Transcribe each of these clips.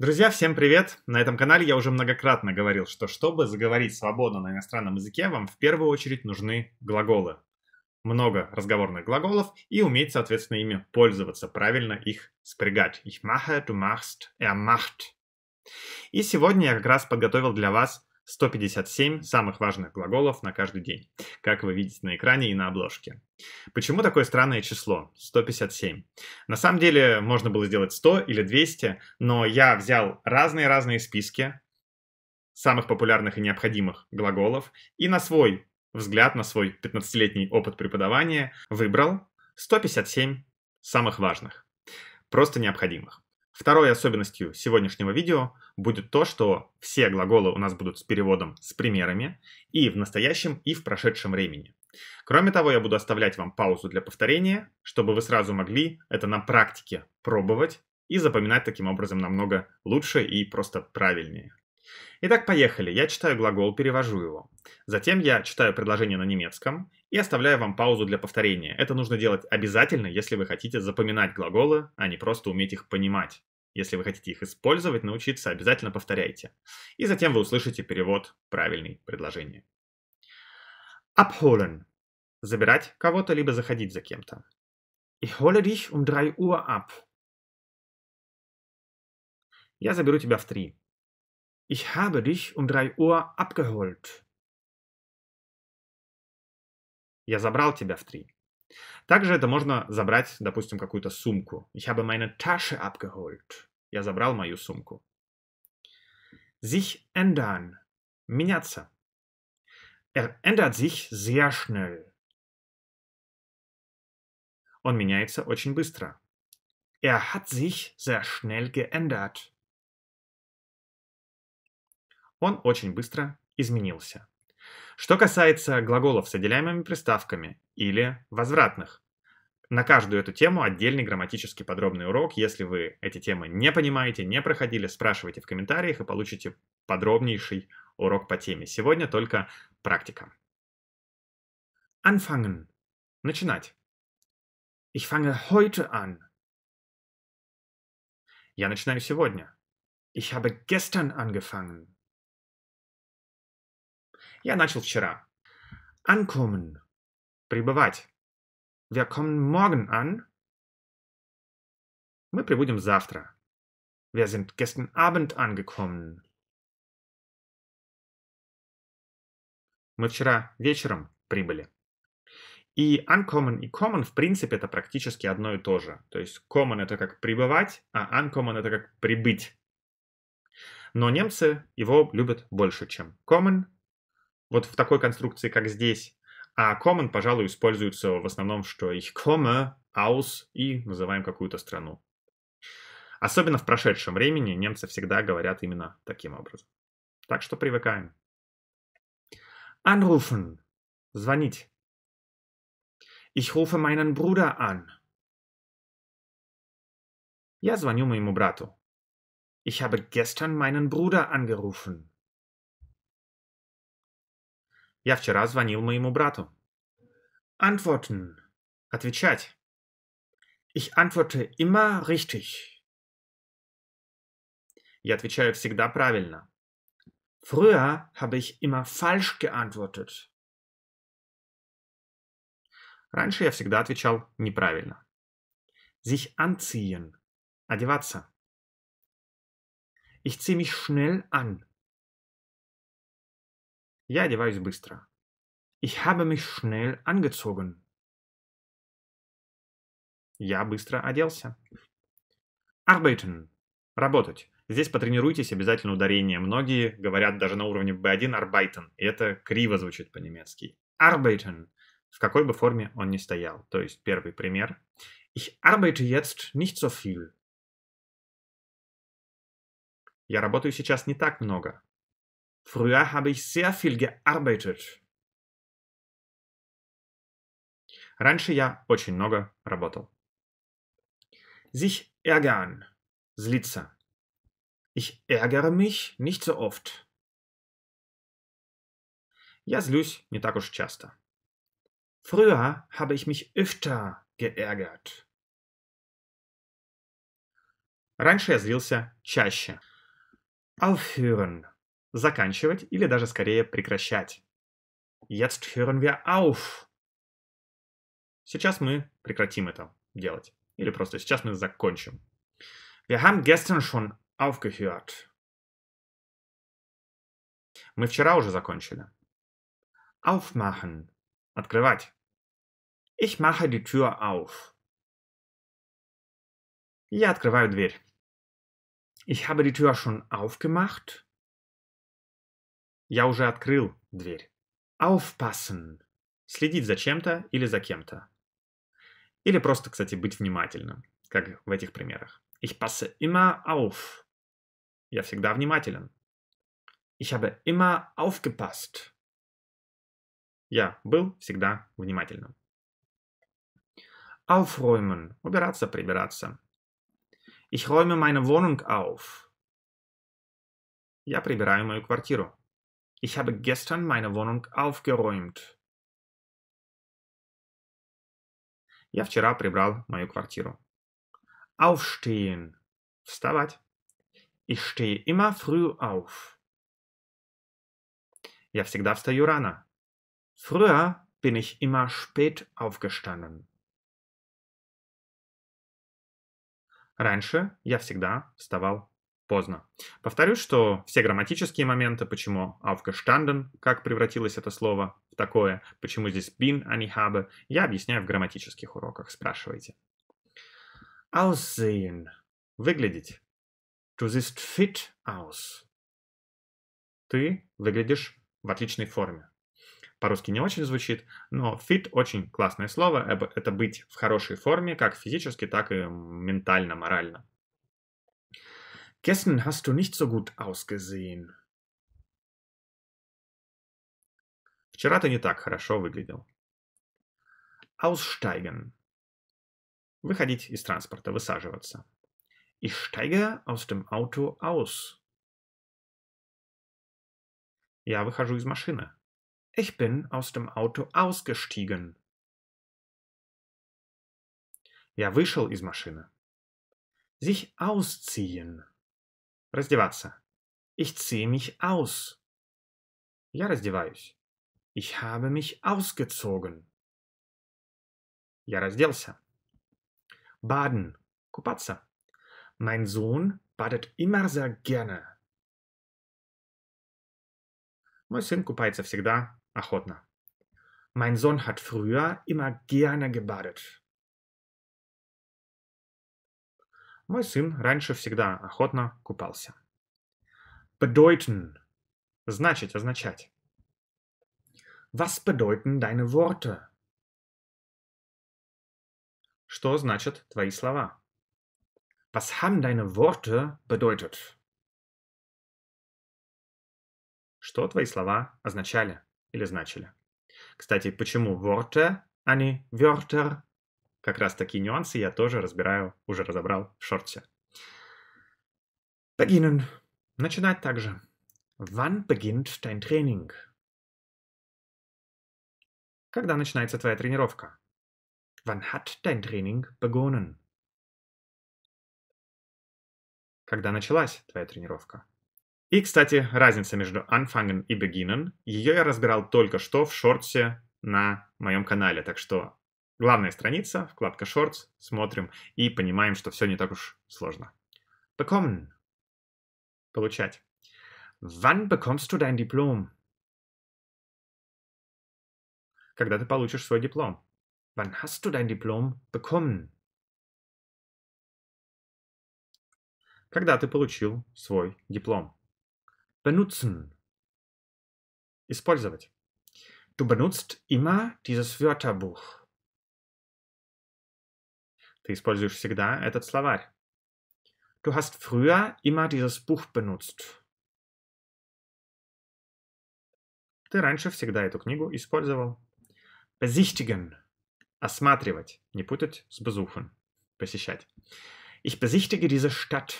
Друзья, всем привет! На этом канале я уже многократно говорил, что чтобы заговорить свободно на иностранном языке, вам в первую очередь нужны глаголы. Много разговорных глаголов и уметь, соответственно, ими пользоваться, правильно их спрягать. Ich mache, du machst, er macht. И сегодня я как раз подготовил для вас 157 самых важных глаголов на каждый день, как вы видите на экране и на обложке. Почему такое странное число? 157. На самом деле можно было сделать 100 или 200, но я взял разные-разные списки самых популярных и необходимых глаголов и на свой взгляд, на свой 15-летний опыт преподавания выбрал 157 самых важных, просто необходимых. Второй особенностью сегодняшнего видео будет то, что все глаголы у нас будут с переводом с примерами и в настоящем, и в прошедшем времени. Кроме того, я буду оставлять вам паузу для повторения, чтобы вы сразу могли это на практике пробовать и запоминать таким образом намного лучше и просто правильнее. Итак, поехали. Я читаю глагол, перевожу его. Затем я читаю предложение на немецком и оставляю вам паузу для повторения. Это нужно делать обязательно, если вы хотите запоминать глаголы, а не просто уметь их понимать. Если вы хотите их использовать, научиться, обязательно повторяйте. И затем вы услышите перевод правильный предложения. Abholen. Забирать кого-то, либо заходить за кем-то. Ich hole dich um 3 Uhr ab. Я заберу тебя в три. Ich habe dich um drei Uhr abgeholt. Я забрал тебя в три. Также это можно забрать, допустим, какую-то сумку. Ich habe meine Tasche abgeholt. Я забрал мою сумку. Sich ändern. Меняться. Er ändert sich sehr schnell. Он меняется очень быстро. Er hat sich sehr schnell geändert. он очень быстро изменился. Что касается глаголов с отделяемыми приставками или возвратных, на каждую эту тему отдельный грамматически подробный урок. Если вы эти темы не понимаете, не проходили, спрашивайте в комментариях и получите подробнейший урок по теме. Сегодня только практика. Anfangen. Начинать. Ich fange heute an. Я начинаю сегодня. Ich habe gestern angefangen. Я начал вчера. Ankommen. Прибывать. Wir kommen morgen an. Мы прибудем завтра. Wir sind gestern Abend angekommen. Мы вчера вечером прибыли. И uncommon и common, в принципе, это практически одно и то же. То есть common это как прибывать, а uncommon это как прибыть. Но немцы его любят больше, чем common, вот в такой конструкции, как здесь. А common, пожалуй, используется в основном, что их comma, aus и называем какую-то страну. Особенно в прошедшем времени немцы всегда говорят именно таким образом. Так что привыкаем. Anrufen. Звонить. Ich rufe meinen Bruder an. Я звоню моему брату. Ich habe gestern meinen Bruder angerufen. Я вчера звонил моему брату. Antworten. Отвечать. Ich antworte immer richtig. Я отвечаю всегда правильно. Früher habe ich immer falsch geantwortet. Раньше я всегда отвечал неправильно. Sich anziehen. Одеваться. Ich ziehe mich schnell an. Я одеваюсь быстро. Ich habe mich schnell angezogen. Я быстро оделся. Arbeiten. Работать. Здесь потренируйтесь, обязательно ударение. Многие говорят даже на уровне B1 arbeiten, и это криво звучит по-немецки. Arbeiten, в какой бы форме он ни стоял. То есть первый пример. Ich arbeite jetzt nicht so viel. Я работаю сейчас не так много. Früher habe ich sehr viel gearbeitet. Раньше я очень много работал. Sich ärgern. Zlitsa. Ich ärgere mich nicht so oft. Я злюсь не так уж часто. Früher habe ich mich öfter geärgert. Раньше я злился чаще. Aufhören. заканчивать или даже скорее прекращать. Jetzt hören wir auf. Сейчас мы прекратим это делать. Или просто сейчас мы закончим. Wir haben gestern schon aufgehört. Мы вчера уже закончили. Aufmachen. Открывать. Ich mache die Tür auf. Я открываю дверь. Ich habe die Tür schon aufgemacht. Я уже открыл дверь. Aufpassen. Следить за чем-то или за кем-то. Или просто, кстати, быть внимательным, как в этих примерах. Ich passe immer auf. Я всегда внимателен. Ich habe immer aufgepasst. Я был всегда внимательным. Aufräumen. Убираться, прибираться. Ich räume meine Wohnung auf. Я прибираю мою квартиру. Ich habe gestern meine Wohnung aufgeräumt. Я вчера прибрал мою квартиру. Aufstehen. Вставать. Ich stehe immer früh auf. Я всегда встаю рано. Früher bin ich immer spät aufgestanden. Раньше я всегда вставал поздно. Повторю, что все грамматические моменты, почему aufgestanden, как превратилось это слово в такое, почему здесь bin, а не habe, я объясняю в грамматических уроках, спрашивайте. Aussehen. Выглядеть. Du siehst fit aus. Ты выглядишь в отличной форме. По-русски не очень звучит, но fit очень классное слово. Это быть в хорошей форме, как физически, так и ментально, морально. Gestern hast du nicht so gut ausgesehen. Вчера ты не так хорошо выглядел. Aussteigen. Выходить из транспорта, высаживаться. Ich steige aus dem Auto aus. Я выхожу из машины. Ich bin aus dem Auto ausgestiegen. Я вышел из машины. Sich ausziehen. Раздеваться. Ich ziehe mich aus. Я раздеваюсь. Ich habe mich ausgezogen. Я разделся. Baden. Купаться. Mein Sohn badet immer sehr gerne. Мой сын купается всегда охотно. Mein Sohn hat früher immer gerne gebadet. Мой сын раньше всегда охотно купался. Bedeuten. значит, означать. Was bedeuten deine Worte? Что значат твои слова? Was haben deine Worte bedeutet? Что твои слова означали или значили? Кстати, почему Worte, а не Wörter? как раз такие нюансы я тоже разбираю, уже разобрал в шорте. Beginnen. Начинать также. Wann beginnt dein Training? Когда начинается твоя тренировка? Wann hat dein Training begonnen? Когда началась твоя тренировка? И, кстати, разница между anfangen и beginnen, ее я разбирал только что в шорте на моем канале, так что Главная страница, вкладка Shorts, смотрим и понимаем, что все не так уж сложно. Bekommen. Получать. Wann bekommst du dein Diplom? Когда ты получишь свой диплом? Wann hast du dein Diplom bekommen? Когда ты получил свой диплом? Benutzen. Использовать. Du benutzt immer dieses Wörterbuch ты используешь всегда этот словарь. Du hast früher immer dieses Buch benutzt. Ты раньше всегда эту книгу использовал. Besichtigen. Осматривать. Не путать с besuchen. Посещать. Ich besichtige diese Stadt.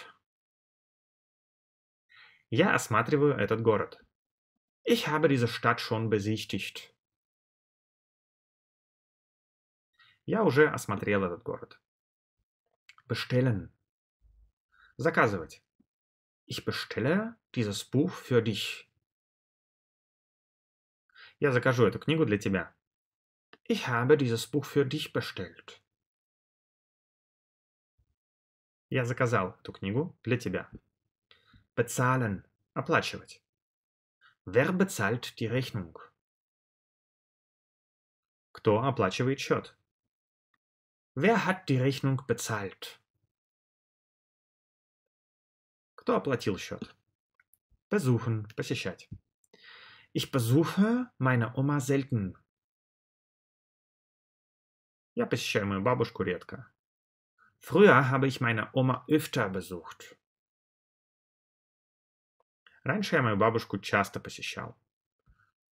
Я осматриваю этот город. Ich habe diese Stadt schon besichtigt. Я уже осмотрел этот город bestellen. Заказывать. Ich bestelle dieses Buch für dich. Я закажу эту книгу для тебя. Ich habe dieses Buch für dich bestellt. Я заказал эту книгу для тебя. Bezahlen. Оплачивать. Wer bezahlt die Rechnung? Кто оплачивает счет? Wer hat die Rechnung bezahlt? Кто оплатил счет? Besuchen, посещать. Ich besuche meine Oma selten. Я посещаю мою бабушку редко. Früher habe ich meine Oma öfter besucht. Раньше я мою бабушку часто посещал.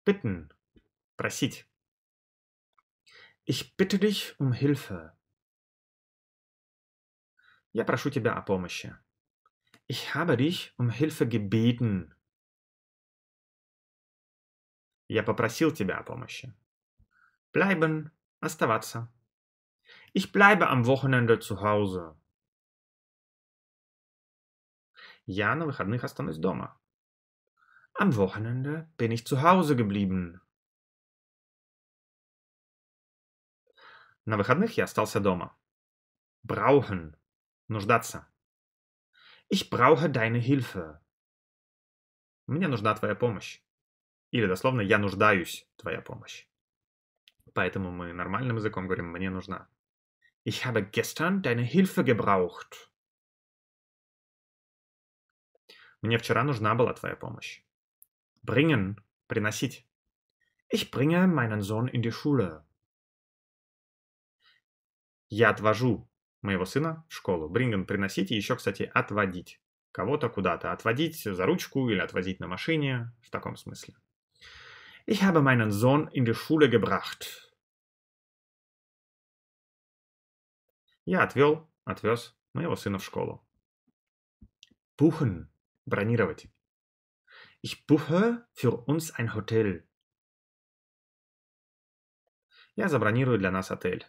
Bitten, просить. Ich bitte dich um Hilfe. Я прошу тебя о помощи. Ich habe dich um Hilfe gebeten. Я попросил тебя о помощи. Bleiben, оставаться. Ich bleibe am Wochenende zu Hause. Я на выходных останусь дома. Am Wochenende bin ich zu Hause geblieben. На выходных я остался дома. Brauchen. нуждаться. Ich brauche deine Hilfe. Мне нужна твоя помощь. Или дословно, я нуждаюсь, твоя помощь. Поэтому мы нормальным языком говорим «мне нужна». Ich habe gestern deine Hilfe gebraucht. Мне вчера нужна была твоя помощь. Bringen – приносить. Ich bringe meinen Sohn in die Schule. Я отвожу моего сына в школу. Бринган приносить и еще, кстати, отводить кого-то куда-то. Отводить за ручку или отвозить на машине, в таком смысле. Ich habe meinen Sohn in die Schule gebracht. Я отвел, отвез моего сына в школу. Buchen. Бронировать. Ich buche für uns ein Hotel. Я забронирую для нас отель.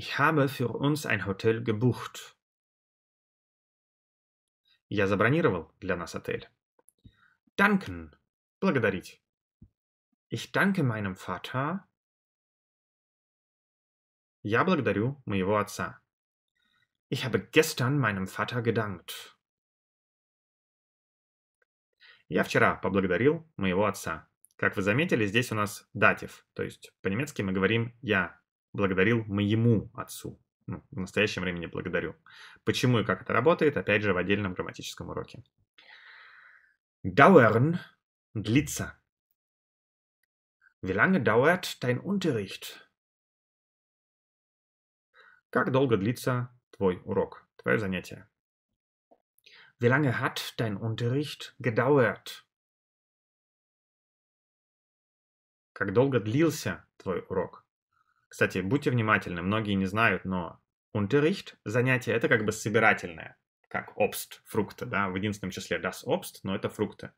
Ich habe für uns ein Hotel gebucht. Я забронировал для нас отель. Danken. Благодарить. Ich danke meinem Vater. Я благодарю моего отца. Ich habe gestern meinem Vater gedankt. Я вчера поблагодарил моего отца. Как вы заметили, здесь у нас датив, то есть по-немецки мы говорим «я благодарил моему отцу. Ну, в настоящем времени благодарю. Почему и как это работает, опять же, в отдельном грамматическом уроке. Dauern длится. Wie lange dauert dein Unterricht? Как долго длится твой урок, твое занятие? Wie lange hat dein Unterricht gedauert? Как долго длился твой урок? Кстати, будьте внимательны, многие не знают, но Unterricht, занятие, это как бы собирательное, как Obst, фрукты, да, в единственном числе das Obst, но это фрукты.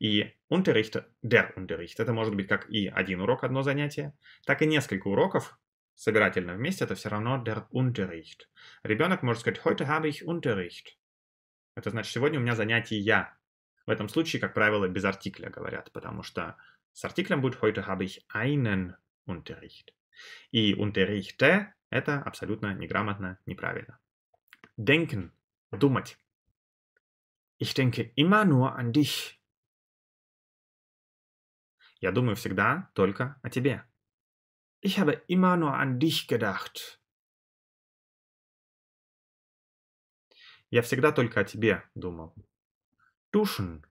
И Unterricht, der Unterricht, это может быть как и один урок, одно занятие, так и несколько уроков, собирательно вместе, это все равно der Unterricht. Ребенок может сказать, heute habe ich Unterricht. Это значит, сегодня у меня занятие я. В этом случае, как правило, без артикля говорят, потому что с артиклем будет heute habe ich einen Unterricht. И «unterrichte» — это абсолютно неграмотно, неправильно. Denken — думать. Ich denke immer nur an dich. Я думаю всегда только о тебе. Ich habe immer nur an dich gedacht. Я всегда только о тебе думал. Duschen.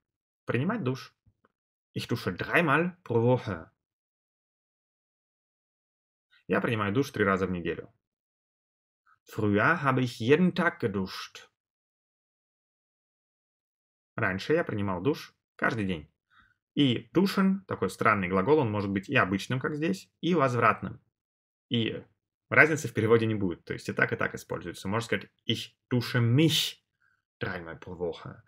Принимать душ. Ich dusche dreimal pro Woche. Я принимаю душ три раза в неделю. Früher habe ich jeden Tag geduscht. Раньше я принимал душ каждый день. И душен, такой странный глагол, он может быть и обычным, как здесь, и возвратным. И разницы в переводе не будет. То есть и так, и так используется. Можно сказать ich dusche mich dreimal pro Woche.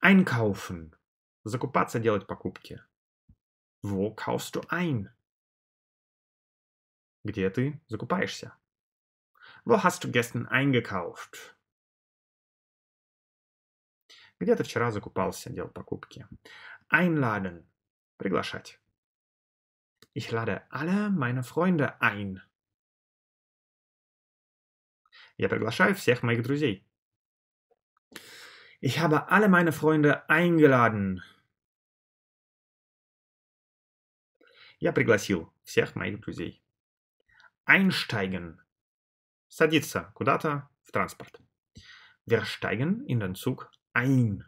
Einkaufen. Закупаться, делать покупки. Wo kaufst du ein? где ты закупаешься. Wo hast du gestern eingekauft? Где ты вчера закупался, делал покупки? Einladen. Приглашать. Ich lade alle meine Freunde ein. Я приглашаю всех моих друзей. Ich habe alle meine Freunde eingeladen. Я пригласил всех моих друзей einsteigen. Садиться куда-то в транспорт. Wir steigen in den Zug ein.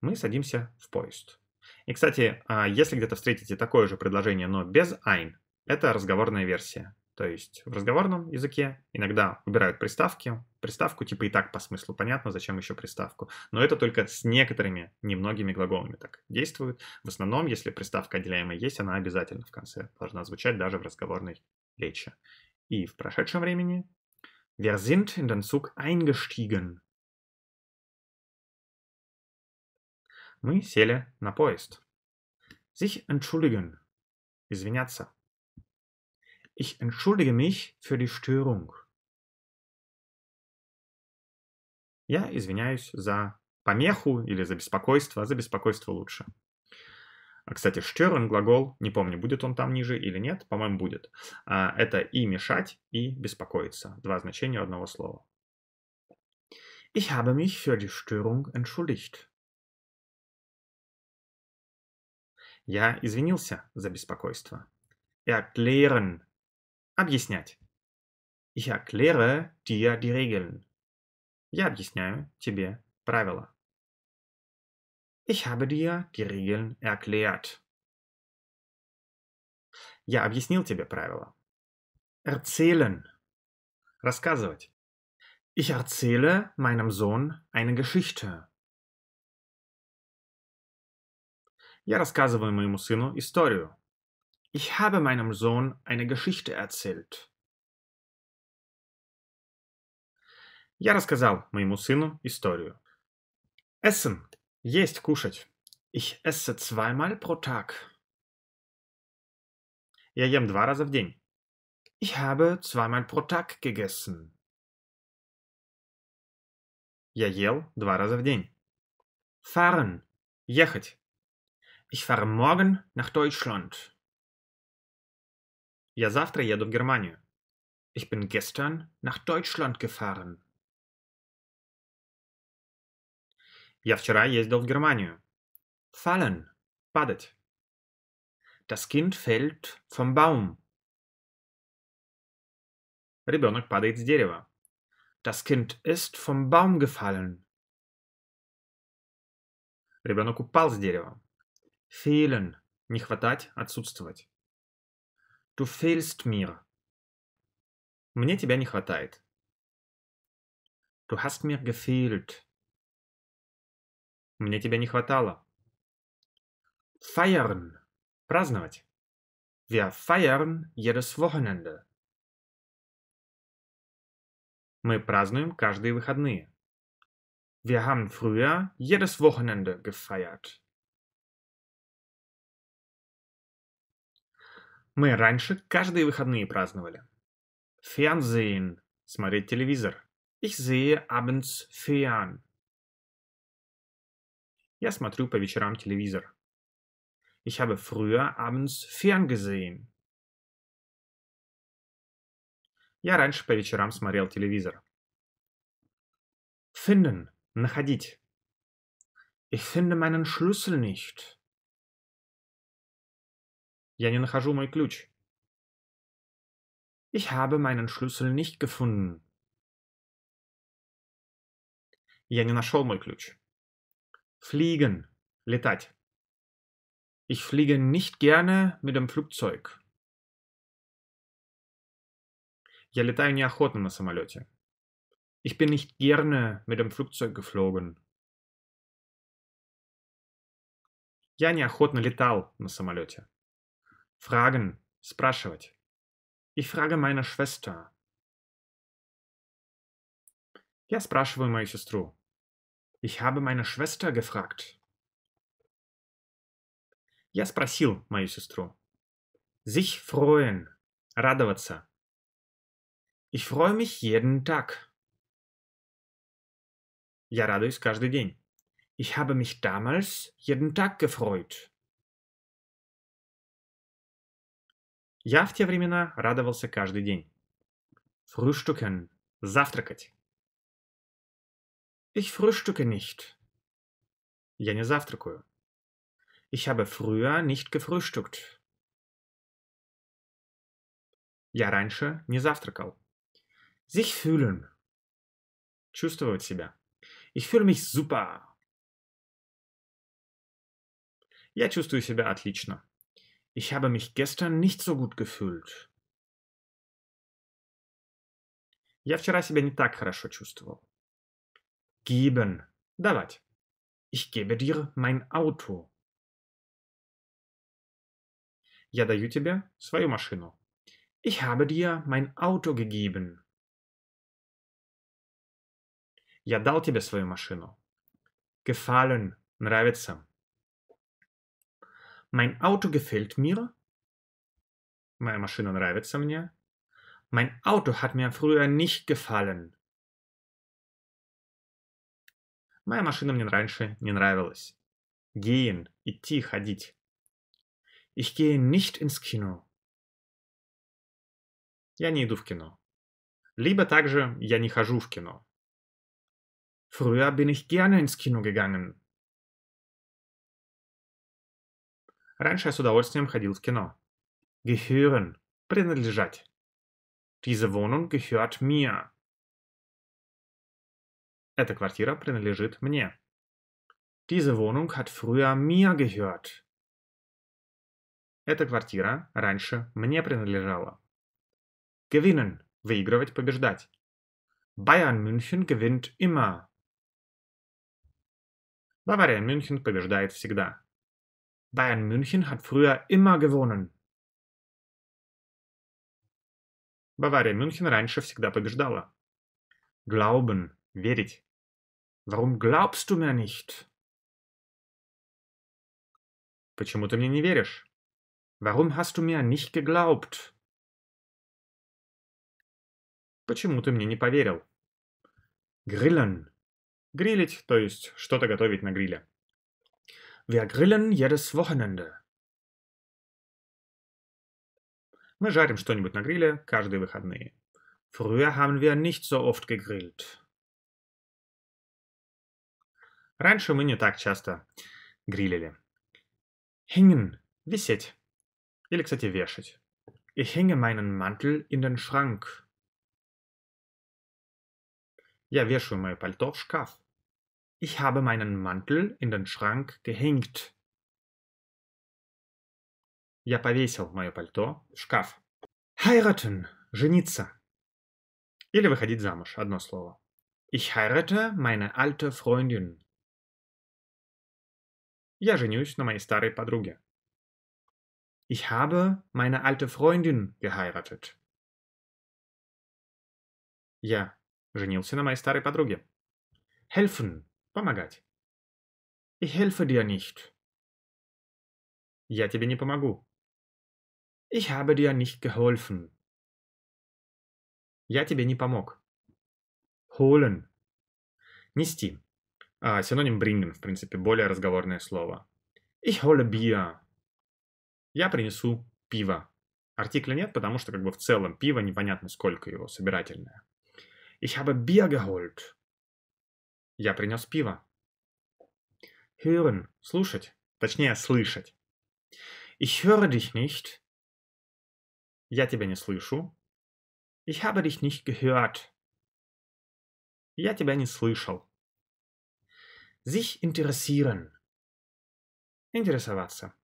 Мы садимся в поезд. И, кстати, а если где-то встретите такое же предложение, но без ein, это разговорная версия. То есть в разговорном языке иногда убирают приставки. Приставку типа и так по смыслу понятно, зачем еще приставку. Но это только с некоторыми, немногими глаголами так действует. В основном, если приставка отделяемая есть, она обязательно в конце должна звучать даже в разговорной речи. И в прошедшем времени Wir sind in den Zug eingestiegen. Мы сели на поезд. Sich entschuldigen. Извиняться. Ich entschuldige mich für die Störung. Я извиняюсь за помеху или за беспокойство, за беспокойство лучше. А, кстати, stören глагол, не помню, будет он там ниже или нет, по-моему, будет. А, это и мешать, и беспокоиться. Два значения одного слова. Ich habe mich für die Störung entschuldigt. Я извинился за беспокойство. Erklären объяснять. Ich erkläre dir die Regeln. Я объясняю тебе правила. Ich habe dir die Regeln erklärt. Я объяснил тебе правила. Erzählen. Рассказывать. Ich erzähle meinem Sohn eine Geschichte. Я рассказываю моему сыну историю. Ich habe meinem Sohn eine Geschichte erzählt. Я рассказал моему сыну историю. Essen. Есть, кушать. Ich esse zweimal pro Tag. Я ем два раза в день. Ich habe zweimal pro Tag gegessen. Я ел два раза в день. Fahren. Ехать. Ich fahre morgen nach Deutschland. Я завтра еду в Германию. Ich bin gestern nach Deutschland gefahren. Я вчера ездил в Германию. Fallen. Падать. Das Kind fällt vom Baum. Ребенок падает с дерева. Das Kind ist vom Baum gefallen. Ребенок упал с дерева. Fehlen. Не хватать, отсутствовать. Du fehlst mir. Мне тебя не хватает. Du hast mir gefehlt. Мне тебя не хватало. Feiern. Праздновать. Wir feiern jedes Wochenende. Мы празднуем каждые выходные. Wir haben früher jedes Wochenende gefeiert. Мы раньше каждые выходные праздновали. Fernsehen. Смотреть телевизор. Ich sehe abends Fern. Я смотрю по вечерам телевизор. Ich habe früher abends Fern gesehen. Я раньше по вечерам смотрел телевизор. Finden. Находить. Ich finde meinen Schlüssel nicht. Я не нахожу мой ключ. Ich habe meinen Schlüssel nicht gefunden. Я не нашел мой ключ. Fliegen. Летать. Ich fliege nicht gerne mit dem Flugzeug. Я летаю неохотно на самолете. Ich bin nicht gerne mit dem Flugzeug geflogen. Я неохотно летал на самолете. Fragen. Спрашивать. Ich frage meine Schwester. Я спрашиваю мою сестру. Ich habe meine Schwester gefragt. Я спросил мою сестру. Sich freuen. Радоваться. Ich freue mich jeden Tag. Я радуюсь каждый день. Ich habe mich damals jeden Tag gefreut. Я в те времена радовался каждый день. Frühstücken. Завтракать. Ich frühstücke nicht. Я не завтракаю. Ich habe früher nicht gefrühstückt. Я раньше не завтракал. Sich fühlen. Чувствовать себя. Ich fühle mich super. Я чувствую себя отлично. Ich habe mich gestern nicht so gut gefühlt. Я вчера себя не так хорошо чувствовал. Geben. Давать. Ich gebe dir mein Auto. Я даю тебе свою машину. Ich habe dir mein Auto gegeben. Я дал тебе свою машину. Gefallen. Нравится. Mein Auto gefällt mir. Моя машина нравится мне. Mein Auto hat mir früher nicht gefallen. Моя машина мне раньше не нравилась. Gehen, идти, ходить. Ich gehe nicht ins Kino. Я не иду в кино. Либо также я не хожу в кино. Früher bin ich gerne ins Kino gegangen. Раньше я с удовольствием ходил в кино. Gehören – принадлежать. Diese Wohnung gehört mir. Эта квартира принадлежит мне. Diese Wohnung hat früher mir gehört. Эта квартира раньше мне принадлежала. Gewinnen – выигрывать, побеждать. Bayern München gewinnt immer. Бавария Мюнхен побеждает всегда. Bayern München hat früher immer gewonnen. Бавария Мюнхен раньше всегда побеждала. Glauben, верить. Warum glaubst du mir nicht? Почему ты мне не веришь? Warum hast du mir nicht geglaubt? Почему ты мне не поверил? Grillen. Грилить, то есть что-то готовить на гриле. Wir grillen jedes Wochenende. Wir жарим что-нибудь на гриле каждые выходные. Früher haben wir nicht so oft gegrillt. Раньше мы не так часто грилили. Hängen, висеть. Или, кстати, вешать. Ich hänge meinen Mantel in den Schrank. Я вешаю мое пальто в шкаф. Ich habe meinen Mantel in den Schrank gehängt. Я повесил мое пальто в шкаф. Heiraten, жениться. Или выходить замуж, одно слово. Ich heirate meine alte Freundin. Я женюсь на моей старой подруге. Ich habe meine alte Freundin geheiratet. Я женился на моей старой подруге. Helfen помогать. Ich helfe dir nicht. Я тебе не помогу. Ich habe dir nicht geholfen. Я тебе не помог. Holen. Нести. А, синоним bringen, в принципе, более разговорное слово. Ich hole Bier. Я принесу пиво. Артикля нет, потому что как бы в целом пиво непонятно сколько его, собирательное. Ich habe Bier geholt. Я принес пиво. Hören. Слушать. Точнее, слышать. Ich höre dich nicht. Я тебя не слышу. Ich habe dich nicht gehört. Я тебя не слышал. Sich interessieren. Интересоваться.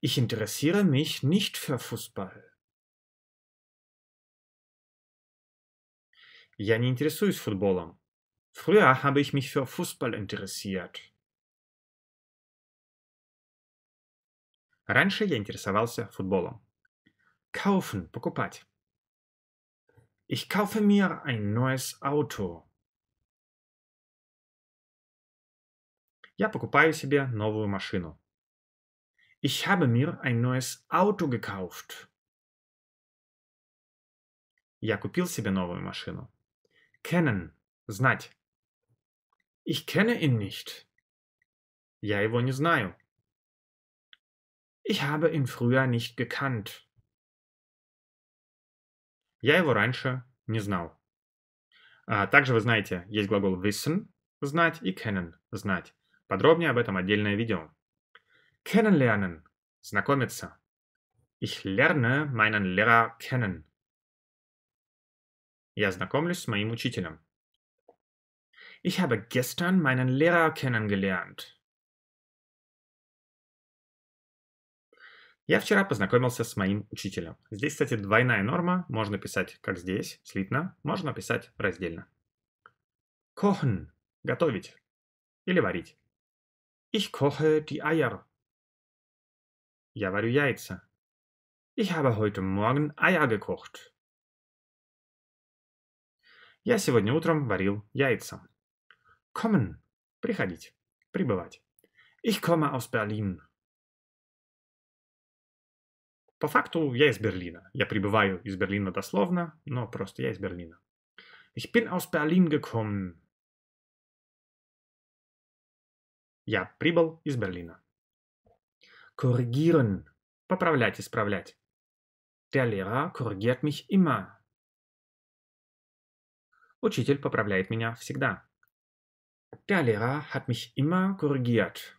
Ich interessiere mich nicht für Fußball. Я не интересуюсь футболом. Früher habe ich mich für Fußball interessiert. Раньше я интересовался футболом. Kaufen, покупать. Ich kaufe mir ein neues Auto. Я покупаю себе новую машину. Ich habe mir ein neues Auto gekauft. Я купил себе новую машину. Kennen – знать. Ich kenne ihn nicht. Я его не знаю. Ich habe ihn früher nicht gekannt. Я его раньше не знал. А также вы знаете, есть глагол wissen – знать и kennen – знать. Подробнее об этом отдельное видео. Kennenlernen – знакомиться. Ich lerne meinen Lehrer kennen. Я знакомлюсь с моим учителем. Ich habe gestern meinen Lehrer kennengelernt. Я вчера познакомился с моим учителем. Здесь, кстати, двойная норма. Можно писать как здесь, слитно. Можно писать раздельно. Kochen – готовить или варить. Ich koche die Eier. Я варю яйца. Ich habe heute Morgen Eier gekocht. Я сегодня утром варил яйца. Kommen. Приходить. Прибывать. Ich komme aus Berlin. По факту я из Берлина. Я прибываю из Берлина дословно, но просто я из Берлина. Ich bin aus Berlin gekommen. Я прибыл из Берлина. Korrigieren. Поправлять, исправлять. Der Lehrer korrigiert mich immer. Учитель поправляет меня всегда. Der Lehrer hat mich immer корригиert.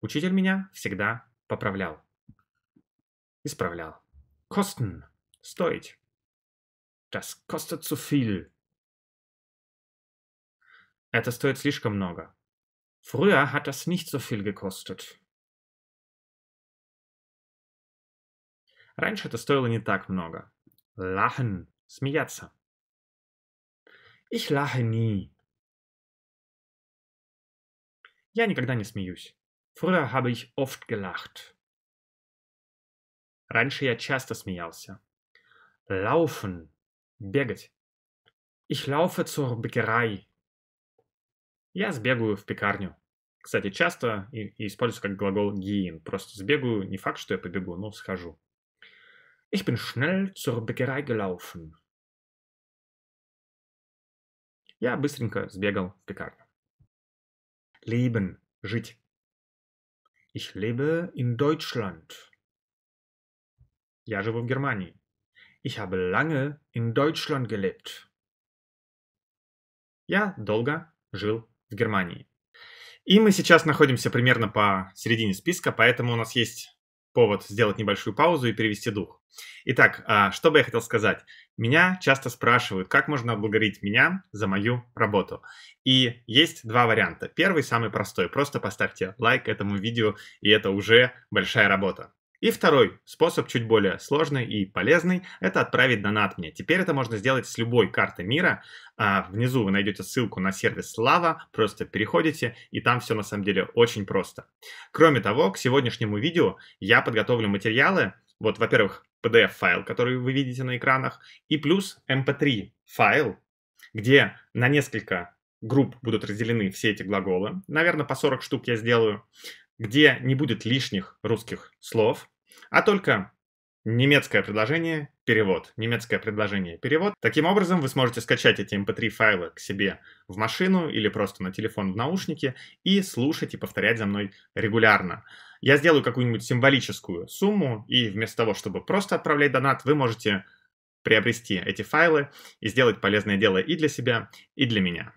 Учитель меня всегда поправлял. Исправлял. Kosten. Стоить. Das kostet zu viel. Это стоит слишком много. Früher hat das nicht so viel gekostet. Раньше это стоило не так много. Lachen. Смеяться. Ich lache nie. Я никогда не смеюсь. Früher habe ich oft gelacht. Раньше я часто смеялся. Laufen. Бегать. Ich laufe zur Bäckerei. Я сбегаю в пекарню. Кстати, часто и, и используется как глагол gehen. Просто сбегаю, не факт, что я побегу, но схожу. Ich bin schnell zur Bäckerei gelaufen. Я быстренько сбегал в пекарню. Leben – жить. Ich lebe in Deutschland. Я живу в Германии. Ich habe lange in Deutschland gelebt. Я долго жил в Германии. И мы сейчас находимся примерно по середине списка, поэтому у нас есть повод сделать небольшую паузу и перевести дух. Итак, а, что бы я хотел сказать? Меня часто спрашивают, как можно отблагодарить меня за мою работу. И есть два варианта. Первый, самый простой. Просто поставьте лайк этому видео, и это уже большая работа. И второй способ, чуть более сложный и полезный, это отправить донат мне. Теперь это можно сделать с любой карты мира. А, внизу вы найдете ссылку на сервис Слава, просто переходите, и там все на самом деле очень просто. Кроме того, к сегодняшнему видео я подготовлю материалы. Вот, во-первых, PDF-файл, который вы видите на экранах, и плюс MP3-файл, эм где на несколько групп будут разделены все эти глаголы. Наверное, по 40 штук я сделаю где не будет лишних русских слов, а только немецкое предложение, перевод, немецкое предложение, перевод. Таким образом, вы сможете скачать эти mp3 эм файлы к себе в машину или просто на телефон в наушники и слушать и повторять за мной регулярно. Я сделаю какую-нибудь символическую сумму, и вместо того, чтобы просто отправлять донат, вы можете приобрести эти файлы и сделать полезное дело и для себя, и для меня.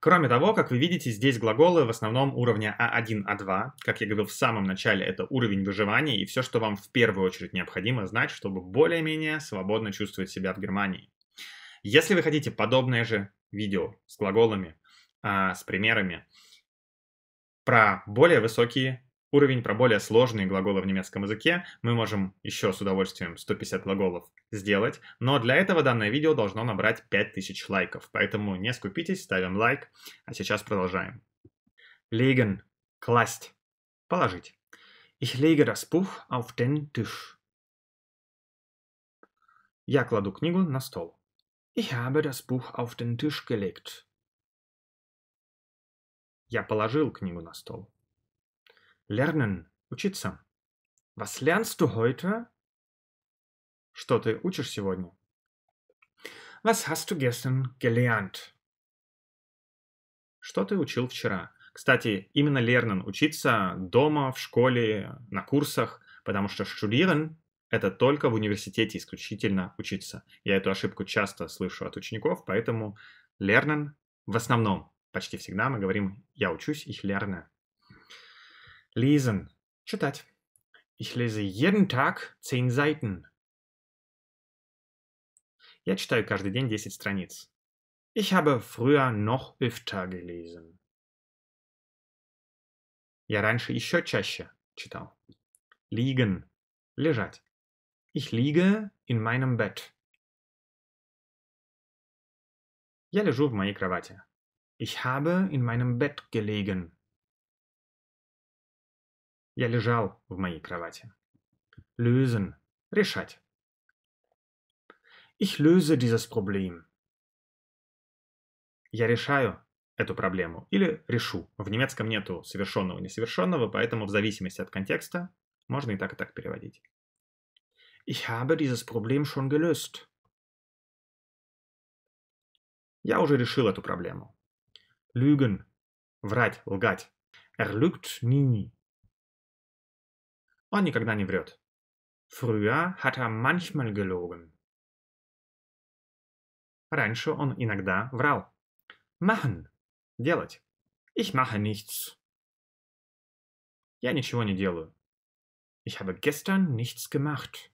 Кроме того, как вы видите, здесь глаголы в основном уровня А1, А2. Как я говорил в самом начале, это уровень выживания и все, что вам в первую очередь необходимо знать, чтобы более-менее свободно чувствовать себя в Германии. Если вы хотите подобное же видео с глаголами, а, с примерами про более высокие Уровень про более сложные глаголы в немецком языке мы можем еще с удовольствием 150 глаголов сделать, но для этого данное видео должно набрать 5000 лайков, поэтому не скупитесь, ставим лайк, а сейчас продолжаем. Legen – класть, положить. Ich lege das Buch auf den Tisch. Я кладу книгу на стол. Ich habe das Buch auf den Tisch gelegt. Я положил книгу на стол. Lernen. Учиться. Was lernst du heute? Что ты учишь сегодня? Was hast du gestern gelernt? Что ты учил вчера? Кстати, именно lernen – учиться дома, в школе, на курсах, потому что studieren – это только в университете исключительно учиться. Я эту ошибку часто слышу от учеников, поэтому lernen в основном, почти всегда мы говорим «я учусь, их lerne». Lesen. Читать. Ich lese jeden Tag 10 Seiten. Я читаю каждый день 10 страниц. Ich habe früher noch öfter gelesen. Я раньше еще чаще читал. Liegen. Лежать. Ich liege in meinem Bett. Я лежу в моей кровати. Ich habe in meinem Bett gelegen. Я лежал в моей кровати. Lösen. Решать. Ich löse dieses Problem. Я решаю эту проблему или решу. В немецком нету совершенного несовершенного, поэтому в зависимости от контекста можно и так и так переводить. Ich habe dieses Problem schon gelöst. Я уже решил эту проблему. Lügen. Врать, лгать. Er lügt nie. Он никогда не врет. Früher hat er manchmal gelogen. Раньше он иногда врал. Machen – делать. Ich mache nichts. Я ничего не делаю. Ich habe gestern nichts gemacht.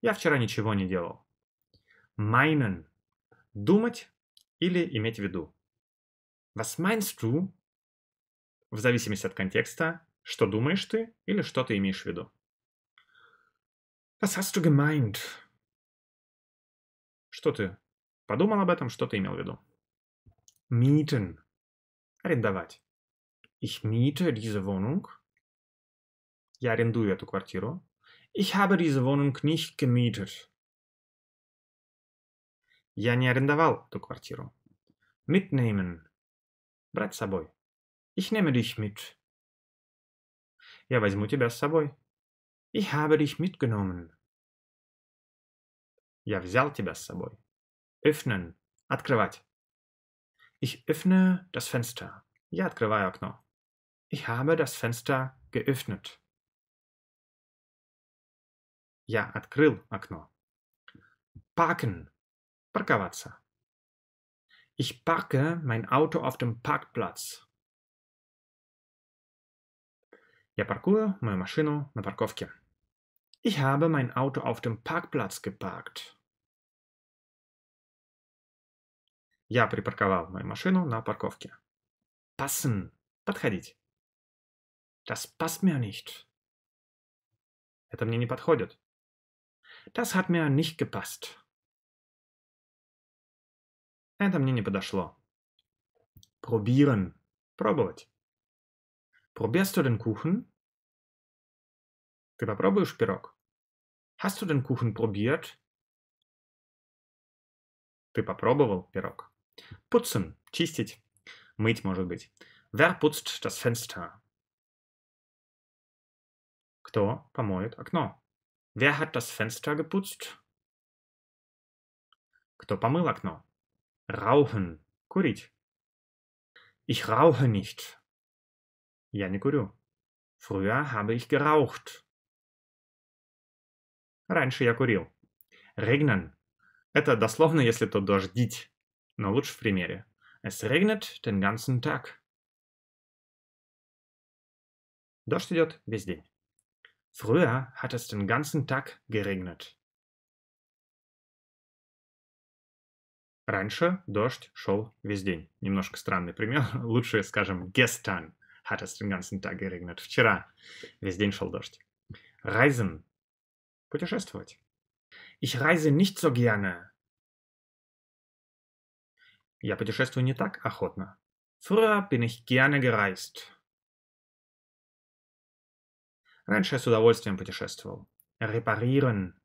Я вчера ничего не делал. Meinen – думать или иметь в виду. Was meinst du? В зависимости от контекста что думаешь ты или что ты имеешь в виду? Was hast du gemeint? Что ты подумал об этом, что ты имел в виду? Mieten. Арендовать. Ich miete diese Wohnung. Я арендую эту квартиру. Ich habe diese Wohnung nicht gemietet. Я не арендовал эту квартиру. Mitnehmen. Брать с собой. Ich nehme dich mit. Я возьму тебя с собой. Ich habe dich mitgenommen. Я взял тебя с собой. Öffnen. Открывать. Ich öffne das Fenster. Я открываю окно. Ich habe das Fenster geöffnet. Я открыл окно. Parken. Парковаться. Ich parke mein Auto auf dem Parkplatz. Я паркую мою машину на парковке. Ich habe mein Auto auf dem Parkplatz geparkt. Я припарковал мою машину на парковке. Passen. Подходить. Das passt mir nicht. Это мне не подходит. Das hat mir nicht gepasst. Это мне не подошло. Probieren. Пробовать. Probierst du den Kuchen? Chyba próbujesz pierog? Hast du den Kuchen probiert? Ты попробовал пирог? Putzen, чистить. Мыть, может быть. Wer putzt das Fenster? Кто помоет окно? Wer hat das Fenster geputzt? Кто помыл окно? Rauchen, курить. Ich rauche nicht. Я не курю. Früher habe ich geraucht. Раньше я курил. Regnen. Это дословно, если то дождить. Но лучше в примере. Es regnet den ganzen Tag. Дождь идет весь день. Früher hat es den ganzen Tag geregnet. Раньше дождь шел весь день. Немножко странный пример. Лучше, скажем, gestern. Hat es den ganzen Tag geregnet. Вчера весь день шел дождь. Reisen. Путешествовать. Ich reise nicht so gerne. Я путешествую не так охотно. Früher bin ich gerne gereist. Раньше я с удовольствием путешествовал. Reparieren.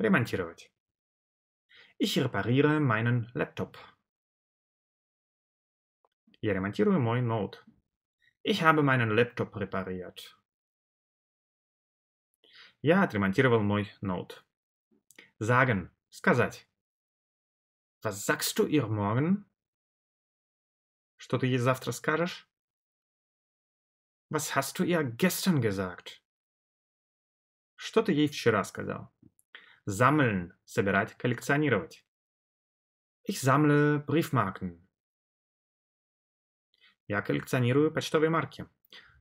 Remontiert. Ich repariere meinen Laptop. Я ремонтирую мой ноут. Ich habe meinen Laptop repariert. Я отремонтировал мой ноут. Sagen. Сказать. Was sagst du ihr morgen? Что ты ей завтра скажешь? Was hast du ihr gestern gesagt? Что ты ей вчера сказал? Sammeln. Собирать, коллекционировать. Ich sammle Briefmarken. Я коллекционирую почтовые марки.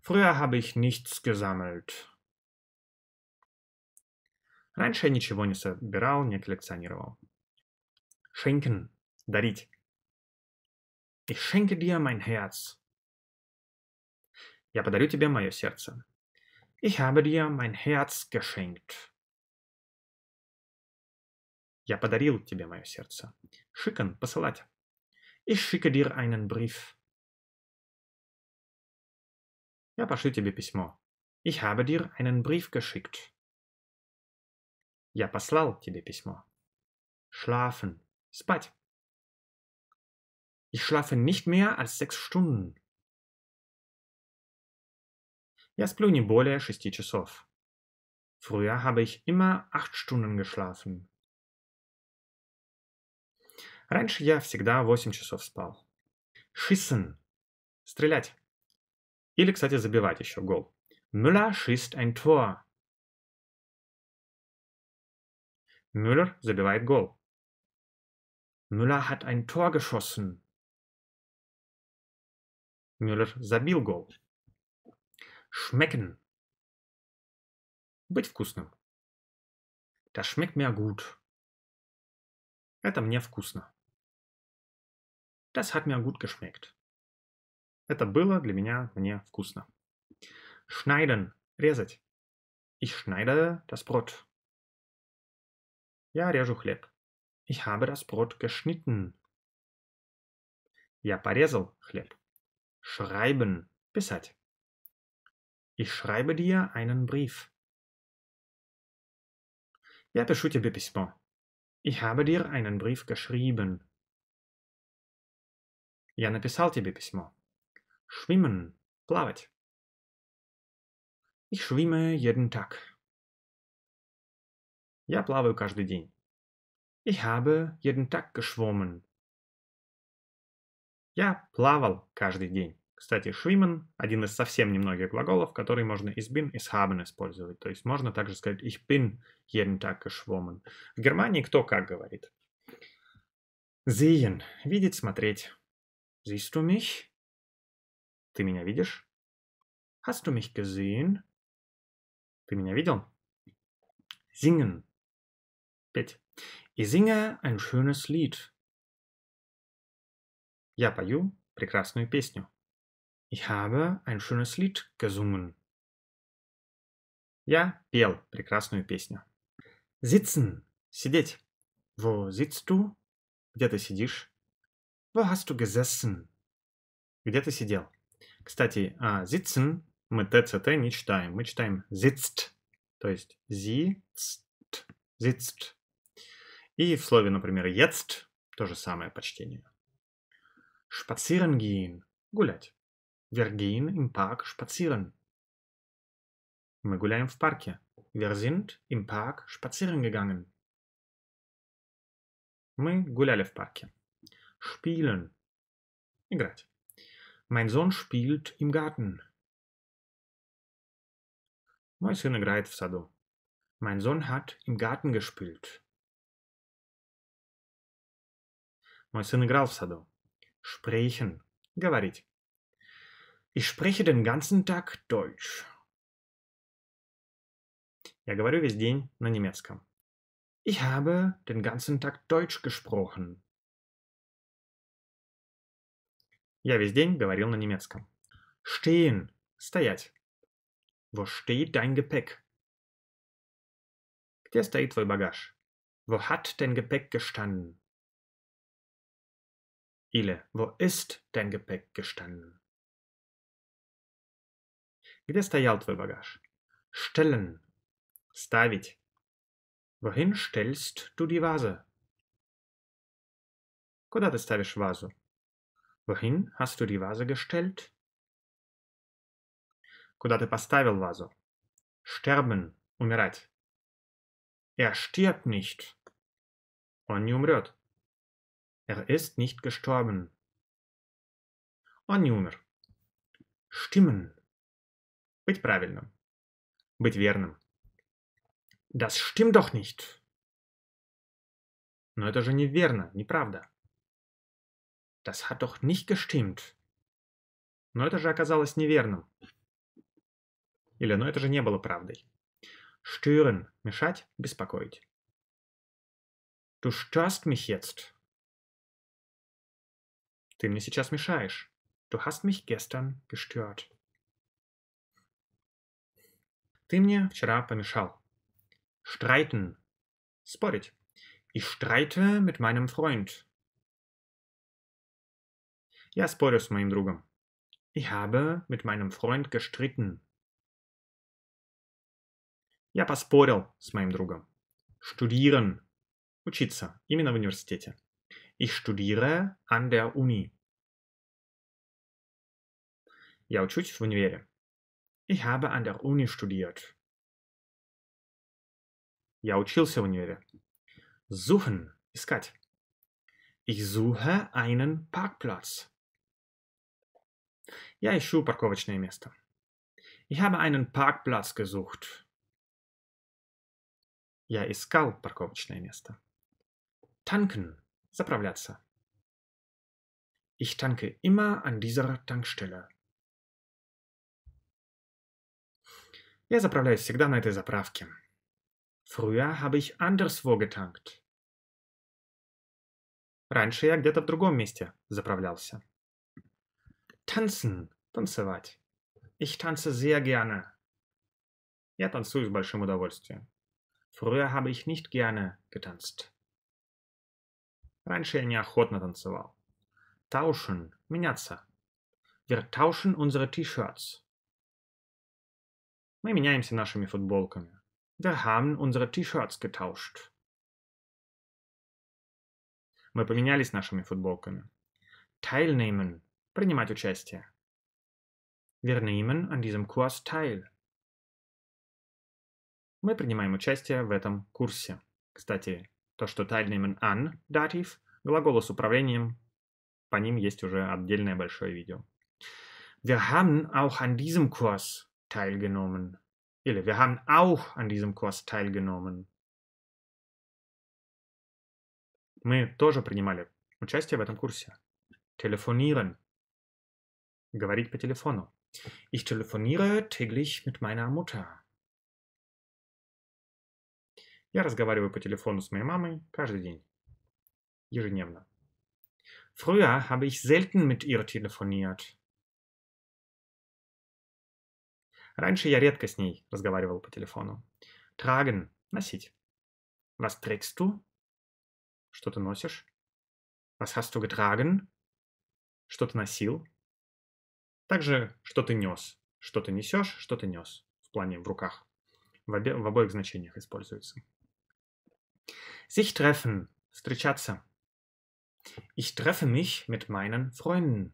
Früher habe ich nichts gesammelt. Раньше я ничего не собирал, не коллекционировал. Schenken. Дарить. Ich schenke dir mein Herz. Я подарю тебе мое сердце. Ich habe dir mein Herz geschenkt. Я подарил тебе мое сердце. Schicken. Посылать. Ich schicke dir einen Brief. Ja, пошлите mir письмо. Ich habe dir einen Brief geschickt. Я послал тебе письмо. Schlafen. Спать. Ich schlafe nicht mehr als sechs Stunden. Я сплю не более шести часов. Früher habe ich immer acht Stunden geschlafen. Раньше я всегда восемь часов спал. Schießen. Стрелять. Или, кстати, забивать еще гол. Müller schießt ein Tor. Müller забивает гол. Müller hat ein Tor geschossen. Müller забил гол. Schmecken. Быть вкусным. Das schmeckt mir gut. Это мне вкусно. Das hat mir gut geschmeckt. Это было для меня мне вкусно. Schneiden. Резать. Ich schneide das Brot. Я режу хлеб. Ich habe das Brot geschnitten. Я порезал хлеб. Schreiben. Писать. Ich schreibe dir einen Brief. Я пишу тебе письмо. Ich habe dir einen Brief geschrieben. Я написал тебе письмо. Schwimmen. Плавать. Ich schwimme jeden Tag. Я плаваю каждый день. Ich habe jeden Tag geschwommen. Я плавал каждый день. Кстати, schwimmen – один из совсем немногих глаголов, который можно из bin, с haben использовать. То есть можно также сказать ich bin jeden Tag geschwommen. В Германии кто как говорит? Sehen – видеть, смотреть. Siehst du mich? Ты меня видишь? Hast du mich gesehen? Ты меня видел? Singen. Петь. Ich singe ein schönes Lied. Я пою прекрасную песню. Ich habe ein schönes Lied gesungen. Я пел прекрасную песню. Sitzen. Сидеть. Wo sitzt du? Где ты сидишь? Wo hast du gesessen? Где ты сидел? Кстати, а, sitzen мы ТЦТ не читаем. Мы читаем sitzt, то есть зицт, sitzt. И в слове, например, ецт то же самое почтение. Spazieren gehen – гулять. Вергин им im Park Мы гуляем в парке. Wir sind im Park spazieren gegangen. Мы гуляли в парке. Spielen – играть. Mein Sohn spielt im Garten. Mein Sohn играет в саду. Mein Sohn hat im Garten gespielt. Мой сын играл в саду. Sprechen. Говорить. Ich spreche den ganzen Tag Deutsch. Я говорю весь день на немецком. Ich habe den ganzen Tag Deutsch gesprochen. Я весь день говорил на немецком. Stehen. Стоять. Wo steht dein Gepäck? Где стоит твой багаж? Wo hat dein Gepäck gestanden? Ile, wo ist dein Gepäck gestanden? Где стоял твой багаж? Stellen. Ставить. Wohin stellst du die Vase? Куда ты ставишь вазу? Wohin hast du die Vase gestellt? Куда ты поставил вазу? Sterben, умирать. Er stirbt nicht. Он не умрет. Er ist nicht gestorben. Он не умер. Stimmen. Быть правильным. Быть верным. Das stimmt doch nicht. Но это же неверно, неправда. Das hat doch nicht gestimmt. Но это же оказалось неверным. Или, но это же не было правдой. Stören. Мешать, беспокоить. Du störst mich jetzt. Ты мне сейчас мешаешь. Du hast mich gestern gestört. Ты мне вчера помешал. Streiten. Spotted. Ich streite mit meinem Freund. Ja, spojil s moim другом. Ich habe mit meinem Freund gestritten. Я поспорил с моим другом. Studieren. Учиться. Именно в университете. Ich studiere an der Uni. Я учусь в универе. Ich habe an der Uni studiert. Я учился в универе. Suchen. Искать. Ich suche einen Parkplatz. Я ищу парковочное место. Ich habe einen Parkplatz gesucht. Я искал парковочное место. Tanken. Заправляться. Ich tanke immer an dieser Tankstelle. Я заправляюсь всегда на этой заправке. Früher habe ich anderswo getankt. Раньше я где-то в другом месте заправлялся. Tanzen. Pan Танцевать. Ich tanze sehr gerne. Ja, tanzt Я танцую с большим удовольствием. Früher habe ich nicht gerne getanzt. Раньше ja, неохотно танцевал. Tauschen, меняться. Wir tauschen unsere T-Shirts. Мы меняемся нашими футболками. Wir haben unsere T-Shirts getauscht. Мы поменялись нашими футболками. Teilnehmen, принимать участие. Wir nehmen an diesem Kurs teil. Мы принимаем участие в этом курсе. Кстати, то, что teilnehmen an датив, глаголы с управлением, по ним есть уже отдельное большое видео. Wir haben auch an diesem Kurs teilgenommen. Или wir haben auch an diesem Kurs teilgenommen. Мы тоже принимали участие в этом курсе. Телефонировать говорить по телефону. Ich telefoniere täglich mit meiner Mutter. Я разговариваю по телефону с моей мамой каждый день. Ежедневно. Früher habe ich selten mit ihr telefoniert. Раньше я редко с ней разговаривал по телефону. Tragen – носить. Was trägst du? Что ты носишь? Was hast du getragen? Что ты носил? Также, что ты нес, что ты несешь, что ты нес в плане в руках. В, обе, в обоих значениях используется. Sich treffen, встречаться. Ich treffe mich mit meinen Freunden.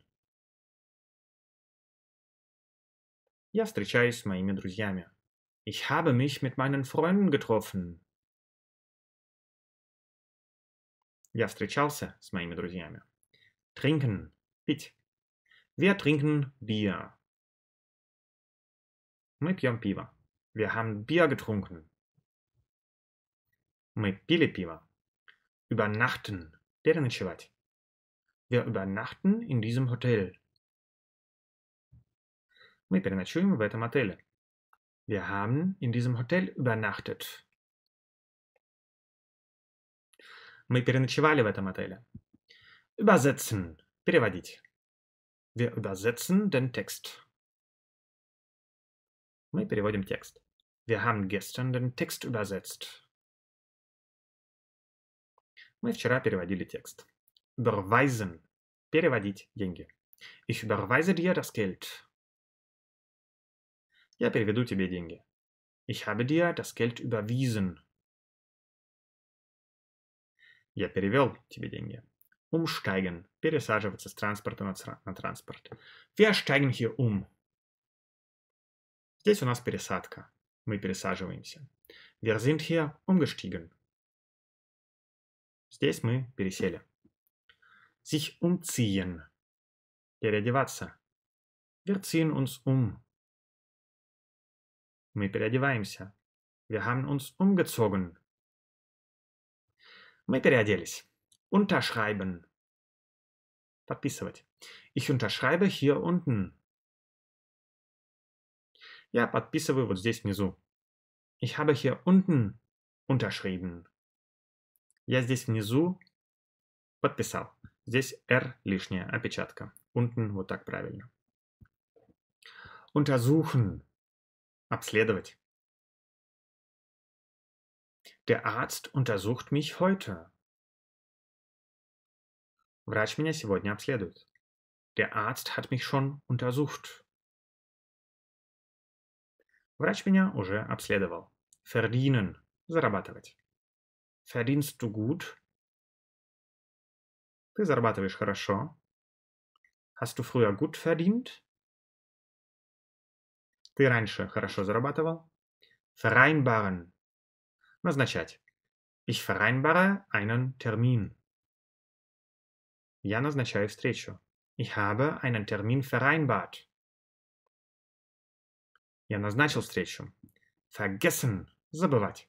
Я встречаюсь с моими друзьями. Ich habe mich mit meinen Freunden getroffen. Я встречался с моими друзьями. Trinken – пить. Wir trinken Bier. Мы пьем пиво. Wir haben Bier getrunken. Мы пили пиво. Übernachten. Переночевать. Wir übernachten in diesem Hotel. Мы переночуем в этом отеле. Wir haben in diesem Hotel übernachtet. Мы переночевали в этом отеле. Übersetzen. Переводить. Wir übersetzen den Text. Мы переводим текст. Wir haben gestern den Text übersetzt. Мы вчера переводили текст. Überweisen. Переводить деньги. Ich überweise dir das Geld. Я переведу тебе деньги. Ich habe dir das Geld überwiesen. Я перевел тебе деньги. Umsteigen. Пересаживаться с транспорта на, на транспорт. Wir steigen hier um. Здесь у нас пересадка. Мы пересаживаемся. Wir sind hier umgestiegen. Здесь мы пересели. Sich umziehen. Переодеваться. Wir ziehen uns um. Мы переодеваемся. Wir haben uns umgezogen. Мы переоделись. Unterschreiben. Подписывать. Ich unterschreibe hier unten. Я подписываю вот здесь внизу. Ich habe hier unten unterschrieben. Я здесь внизу подписал. Здесь R лишняя опечатка. Unten вот так правильно. Untersuchen. Обследовать. Der Arzt untersucht mich heute. Врач меня сегодня обследует. Der Arzt hat mich schon untersucht. Врач меня уже обследовал. Verdienen – зарабатывать. Verdienst du gut? Ты зарабатываешь хорошо. Hast du früher gut verdient? Ты раньше хорошо зарабатывал. Vereinbaren – назначать. Ich vereinbare einen Termin. Я назначаю встречу. Ich habe einen Termin vereinbart. Я назначил встречу. Vergessen. Забывать.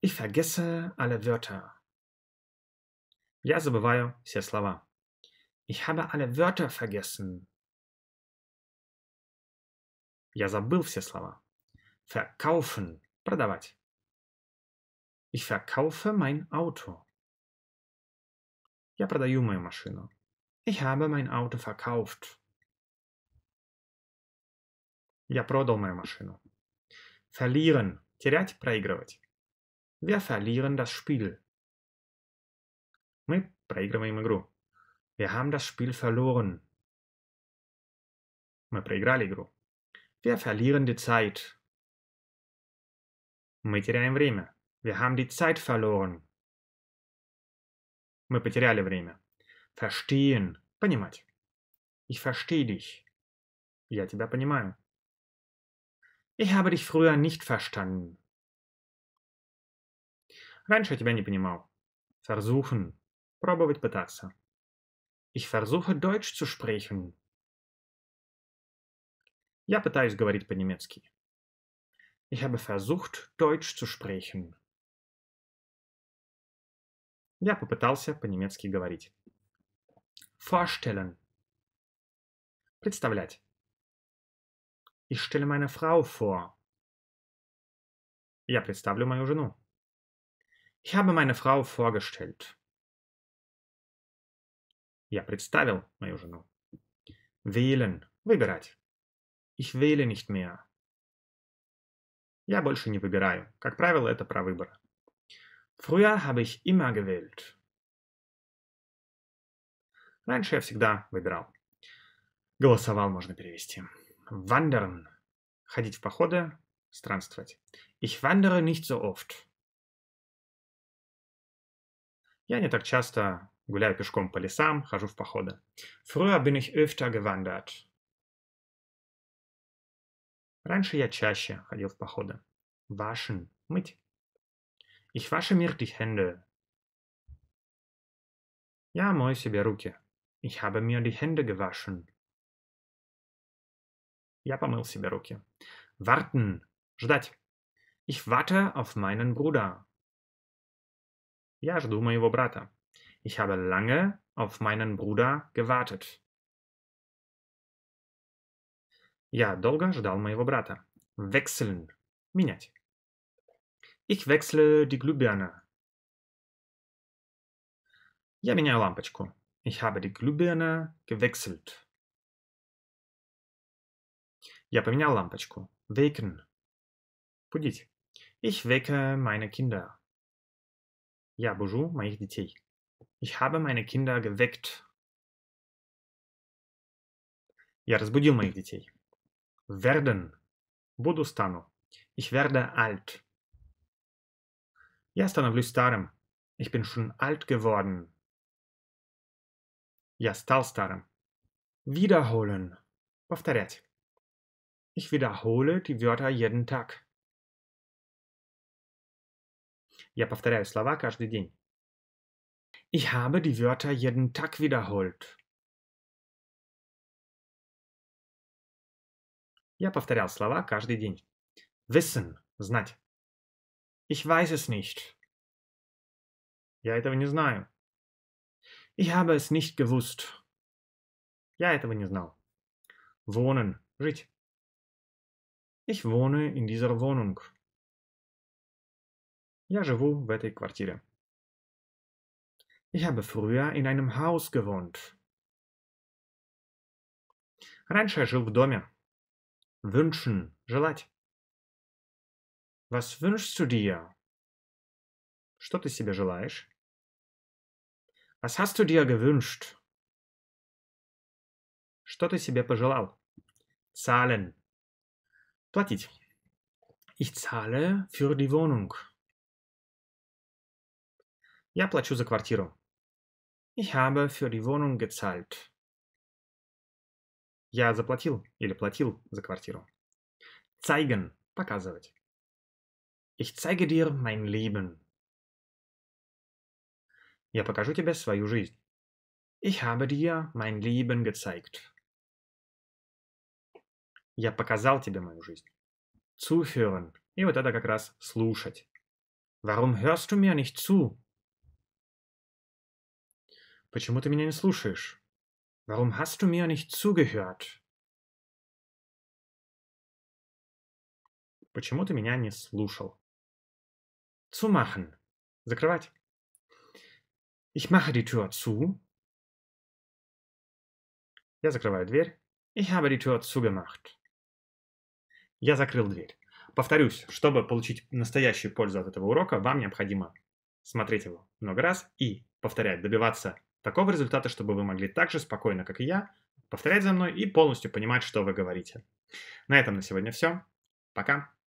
Ich vergesse alle Wörter. Я забываю все слова. Ich habe alle Wörter vergessen. Я забыл все слова. Verkaufen. Продавать. Ich verkaufe mein Auto. Я продаю мою машину. Ich habe mein Auto verkauft. Я продал мою машину. Verlieren. Терять, проигрывать. Wir verlieren das Spiel. Мы проигрываем игру. Wir haben das Spiel verloren. Мы проиграли игру. Wir verlieren die Zeit. Мы теряем время. Wir haben die Zeit verloren. Мы потеряли время. Verstehen. Понимать. Ich verstehe dich. Я тебя понимаю. Ich habe dich früher nicht verstanden. Раньше я тебя не понимал. Versuchen. Пробовать пытаться. Ich versuche Deutsch zu sprechen. Я пытаюсь говорить по-немецки. Ich habe versucht, Deutsch zu sprechen. Я попытался по-немецки говорить. Vorstellen. Представлять. Ich stelle meine Frau vor. Я представлю мою жену. Ich habe meine Frau vorgestellt. Я представил мою жену. Wählen. Выбирать. Ich wähle nicht mehr. Я больше не выбираю. Как правило, это про выбор. Früher habe ich immer gewählt. Раньше я всегда выбирал. Голосовал можно перевести. Wandern. Ходить в походы, странствовать. Ich wandere nicht so oft. Я не так часто гуляю пешком по лесам, хожу в походы. Früher bin ich öfter gewandert. Раньше я чаще ходил в походы. Waschen – мыть. Ich wasche mir die Hände. Ja, Mäuse Beruke, ich habe mir die Hände gewaschen. Ja, помылся Beruke. Warten, ждать. Ich warte auf meinen Bruder. Я жду моего брата. Ich habe lange auf meinen Bruder gewartet. Я долго ждал моего брата. Wechseln. Менять. Ich wechsle die Glühbirne. Я меняю лампочку. Ich habe die Glühbirne gewechselt. Я поменял лампочку. Wecken. Будить. Ich wecke meine Kinder. Я бужу моих детей. Ich habe meine Kinder geweckt. Я разбудил моих детей. Werden. Буду стану. Ich werde alt. Я становлюсь старым. Ich bin schon alt geworden. Я стал старым. Wiederholen. Повторять. Ich wiederhole die Wörter jeden Tag. Я повторяю слова каждый день. Ich habe die Wörter jeden Tag wiederholt. Я повторял слова каждый день. Wissen – знать. Ich weiß es nicht. Я этого не знаю. Ich habe es nicht gewusst. Я этого не знал. Wohnen, жить. Ich wohne in dieser Wohnung. Я живу в этой квартире. Ich habe früher in einem Haus gewohnt. Раньше я жил в доме. Wünschen, желать. Was wünschst du dir? Что ты себе желаешь? Was hast du dir gewünscht? Что ты себе пожелал? Zahlen. Платить. Ich zahle für die Wohnung. Я плачу за квартиру. Ich habe für die Wohnung gezahlt. Я заплатил или платил за квартиру. Zeigen – показывать. Ich zeige dir mein Leben. Я покажу тебе свою жизнь. Ich habe dir mein Leben gezeigt. Я показал тебе мою жизнь. Zuhören. И вот это как раз слушать. Warum hörst du mir nicht zu? Почему ты меня не слушаешь? Warum hast du mir nicht zugehört? Почему ты меня не слушал? zu machen. Закрывать. Ich mache die Tür zu. Я закрываю дверь. Ich habe die Tür zugemacht. Я закрыл дверь. Повторюсь, чтобы получить настоящую пользу от этого урока, вам необходимо смотреть его много раз и повторять, добиваться такого результата, чтобы вы могли так же спокойно, как и я, повторять за мной и полностью понимать, что вы говорите. На этом на сегодня все. Пока.